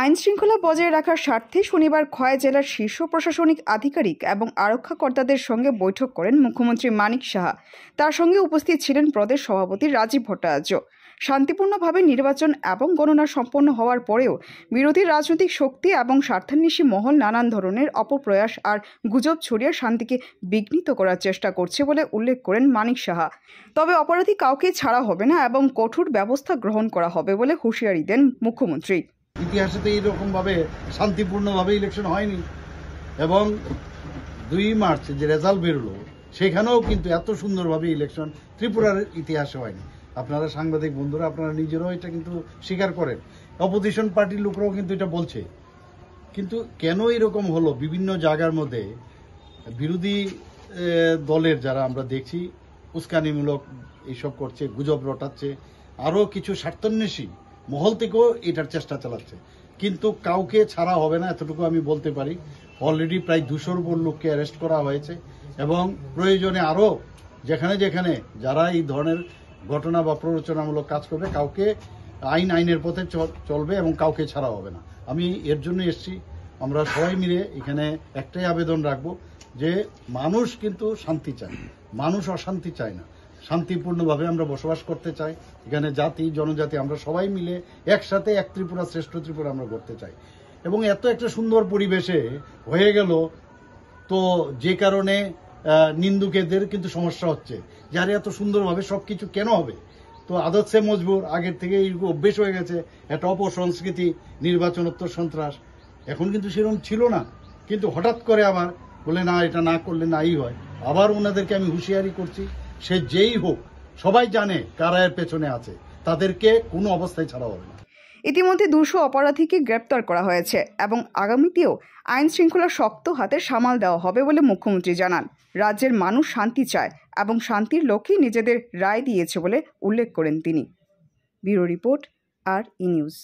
আইন শৃঙ্খলা বজায় রাখার স্বার্থে শনিবার খয় জেলার শীর্ষ প্রশাসনিক আধিকারিক এবং আরক্ষাকর্তাদের সঙ্গে বৈঠক করেন মুখ্যমন্ত্রী মানিক সাহা তার সঙ্গে উপস্থিত ছিলেন প্রদেশ সভাপতি রাজীব ভট্টাচার্য শান্তিপূর্ণভাবে নির্বাচন এবং গণনা সম্পন্ন হওয়ার পরেও বিরোধী রাজনৈতিক শক্তি এবং স্বার্থান্বেষী মহল নানান ধরনের অপপ্রয়াস আর গুজব ছড়িয়ে শান্তিকে বিঘ্নিত করার চেষ্টা করছে বলে উল্লেখ করেন মানিক সাহা তবে অপরাধী কাউকে ছাড়া হবে না এবং কঠোর ব্যবস্থা গ্রহণ করা হবে বলে হুঁশিয়ারি দেন মুখ্যমন্ত্রী ইতিহাসে তো এইরকমভাবে শান্তিপূর্ণভাবে ইলেকশন হয়নি এবং দুই মার্চ যে রেজাল্ট বেরোলো সেখানেও কিন্তু এত সুন্দরভাবে ইলেকশন ত্রিপুরার ইতিহাসে হয়নি আপনারা সাংবাদিক বন্ধুরা আপনারা নিজেরাও এটা কিন্তু স্বীকার করেন অপোজিশন পার্টির লোকরাও কিন্তু এটা বলছে কিন্তু কেন এরকম হলো বিভিন্ন জায়গার মধ্যে বিরোধী দলের যারা আমরা দেখছি উস্কানিমূলক এইসব করছে গুজব রটাচ্ছে আরও কিছু স্বার্থান্বেষী মহল থেকেও এটার চেষ্টা চালাচ্ছে কিন্তু কাউকে ছাড়া হবে না এতটুকু আমি বলতে পারি অলরেডি প্রায় দুশোর উপর লোককে অ্যারেস্ট করা হয়েছে এবং প্রয়োজনে আরও যেখানে যেখানে যারা এই ধরনের ঘটনা বা প্ররোচনামূলক কাজ করবে কাউকে আইন আইনের পথে চলবে এবং কাউকে ছাড়া হবে না আমি এর জন্য এসছি আমরা সবাই মিলে এখানে একটাই আবেদন রাখব যে মানুষ কিন্তু শান্তি চায় মানুষ অশান্তি চায় না শান্তিপূর্ণভাবে আমরা বসবাস করতে চাই এখানে জাতি জনজাতি আমরা সবাই মিলে একসাথে এক ত্রিপুরা শ্রেষ্ঠ ত্রিপুরা আমরা করতে চাই এবং এত একটা সুন্দর পরিবেশে হয়ে গেল তো যে কারণে নিন্দুকেদের কিন্তু সমস্যা হচ্ছে যারা এত সুন্দরভাবে সব কিছু কেন হবে তো আদর্শে মজবুর আগের থেকে অভ্যেস হয়ে গেছে একটা অপসংস্কৃতি নির্বাচনোত্তর সন্ত্রাস এখন কিন্তু সেরকম ছিল না কিন্তু হঠাৎ করে আবার বলে না এটা না করলে নাই হয় আবার ওনাদেরকে আমি হুঁশিয়ারি করছি সে যেই হোক সবাই জানে কারা এর পেছনে আছে তাদেরকে কোনো অবস্থায় ছাড়া হবে না ইতিমধ্যে দুশো অপরাধীকে গ্রেপ্তার করা হয়েছে এবং আগামীতেও আইন শৃঙ্খলা শক্ত হাতে সামাল দেওয়া হবে বলে মুখ্যমন্ত্রী জানান রাজ্যের মানুষ শান্তি চায় এবং শান্তির লক্ষ্যেই নিজেদের রায় দিয়েছে বলে উল্লেখ করেন তিনি bureau report R E news